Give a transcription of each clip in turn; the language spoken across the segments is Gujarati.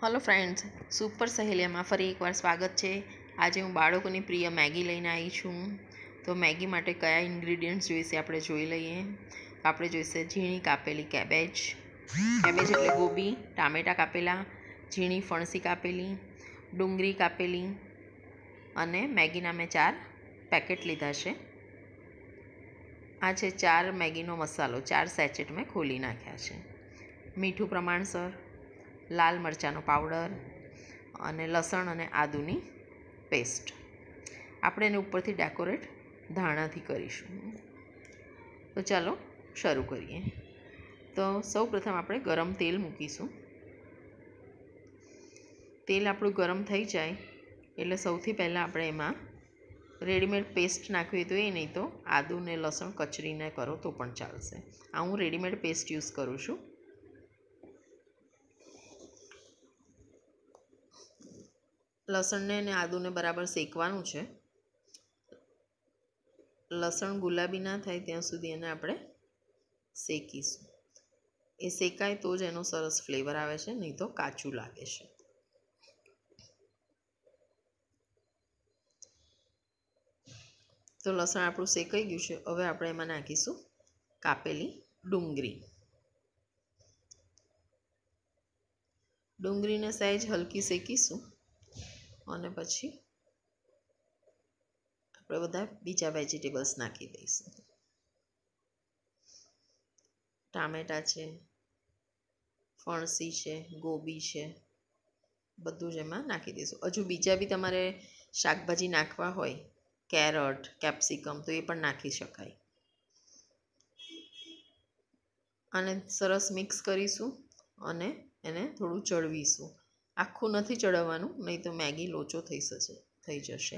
હલો ફ્રેન્ડ્સ સુપર સહેલિયામાં ફરી એકવાર સ્વાગત છે આજે હું બાળકોની પ્રિય મેગી લઈને આવી છું તો મેગી માટે કયા ઇન્ગ્રીડિયન્ટ્સ જોઈશે આપણે જોઈ લઈએ આપણે જોઈશે ઝીણી કાપેલી કેબેજ કેબેજ એટલે ગોબી ટામેટાં કાપેલા ઝીણી ફણસી કાપેલી ડુંગળી કાપેલી અને મેગીના મેં ચાર પેકેટ લીધા છે આ છે ચાર મેગીનો મસાલો ચાર સેચેટ મેં ખોલી નાખ્યા છે મીઠું પ્રમાણસર લાલ મરચાંનો પાવડર અને લસણ અને આદુની પેસ્ટ આપણે એને ઉપરથી ડેકોરેટ ધાણાથી કરીશું તો ચાલો શરૂ કરીએ તો સૌ પ્રથમ આપણે ગરમ તેલ મૂકીશું તેલ આપણું ગરમ થઈ જાય એટલે સૌથી પહેલાં આપણે એમાં રેડીમેડ પેસ્ટ નાખવી તો એ નહીં તો આદુ ને લસણ કચરીને કરો તો પણ ચાલશે આ હું રેડીમેડ પેસ્ટ યુઝ કરું છું લસણને અને આદુને બરાબર શેકવાનું છે લસણ ગુલાબી ના થાય ત્યાં સુધી એને આપણે શેકીશું એ શેકાય તો જ એનો સરસ ફ્લેવર આવે છે નહીં તો કાચું લાગે છે તો લસણ આપણું શેકાઈ ગયું છે હવે આપણે એમાં નાખીશું કાપેલી ડુંગળી ડુંગળીને સહેજ હલકી શેકીશું અને પછી આપણે બધા બીજા વેજીટેબલ્સ નાખી દઈશું ટામેટાં છે ફણસી છે ગોબી છે બધું જ એમાં નાખી દઈશું હજુ બીજા બી તમારે શાકભાજી નાખવા હોય કેરટ કેપ્સિકમ તો એ પણ નાખી શકાય અને સરસ મિક્સ કરીશું અને એને થોડું ચડવીશું આખું નથી ચડાવવાનું નહીં તો મેગી લોચો થઈ જશે થઈ જશે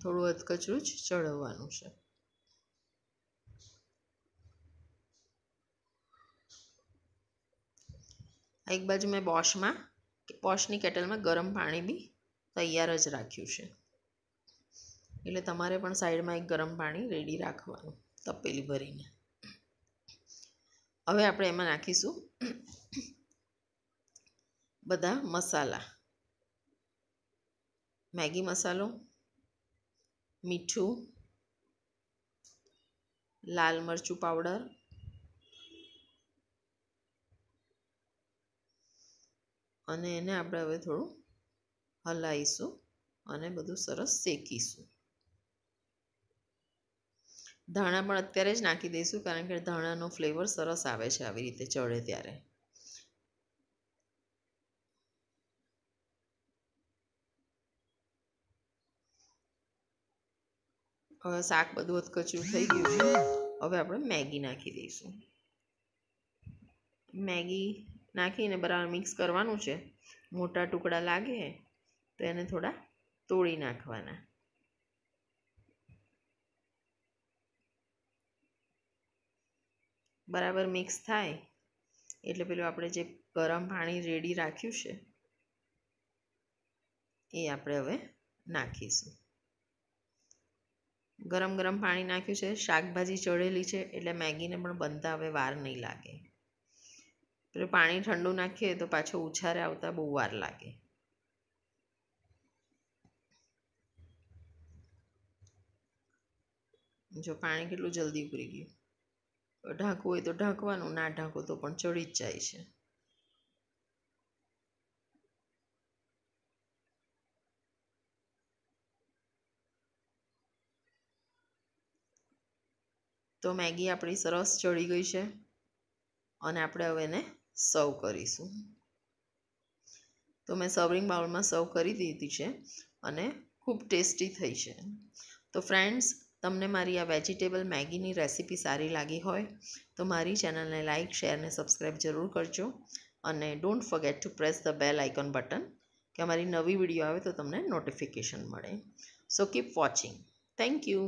થોડું અધકચરું જ ચડાવવાનું છે એક બાજુ મેં બોશમાં બોશની કેટલમાં ગરમ પાણી બી તૈયાર જ રાખ્યું છે એટલે તમારે પણ સાઈડમાં એક ગરમ પાણી રેડી રાખવાનું તપેલી ભરીને હવે આપણે એમાં નાખીશું બધા મસાલા મેગી મસાલો મીઠું લાલ મરચું પાવડર અને એને આપણે હવે થોડું હલાવીશું અને બધું સરસ શેકીશું ધાણા પણ અત્યારે જ નાખી દઈશું કારણ કે ધાણાનો ફ્લેવર સરસ આવે છે આવી રીતે ચડે ત્યારે હવે શાક બધું અધકચરું થઈ ગયું છે હવે આપણે મેગી નાખી દઈશું મેગી નાખીને બરાબર મિક્સ કરવાનું છે મોટા ટુકડા લાગે તો એને થોડા તોડી નાખવાના બરાબર મિક્સ થાય એટલે પેલું આપણે જે ગરમ પાણી રેડી રાખ્યું છે એ આપણે હવે નાખીશું ગરમ ગરમ પાણી નાખ્યું છે શાકભાજી ચડેલી છે એટલે મેગીને પણ બનતા હવે વાર નહીં લાગે પેલું પાણી ઠંડુ નાખીએ તો પાછો ઉછારે આવતા બહુ વાર લાગે જો પાણી કેટલું જલ્દી ઉકળી ગયું ઢાંકવું હોય તો ઢાંકવાનું ના ઢાંકો તો પણ ચડી જ જાય છે તો મેગી આપણી સરસ ચડી ગઈ છે અને આપણે હવે એને સર્વ કરીશું તો મેં સર્વિંગ બાઉલમાં સર્વ કરી દીધી છે અને ખૂબ ટેસ્ટી થઈ છે તો ફ્રેન્ડ્સ તમને મારી આ વેજીટેબલ મેગીની રેસીપી સારી લાગી હોય તો મારી ચેનલને લાઇક શેર અને સબસ્ક્રાઈબ જરૂર કરજો અને don't forget to press the bell icon button કે અમારી નવી વિડીયો આવે તો તમને નોટિફિકેશન મળે so keep watching thank you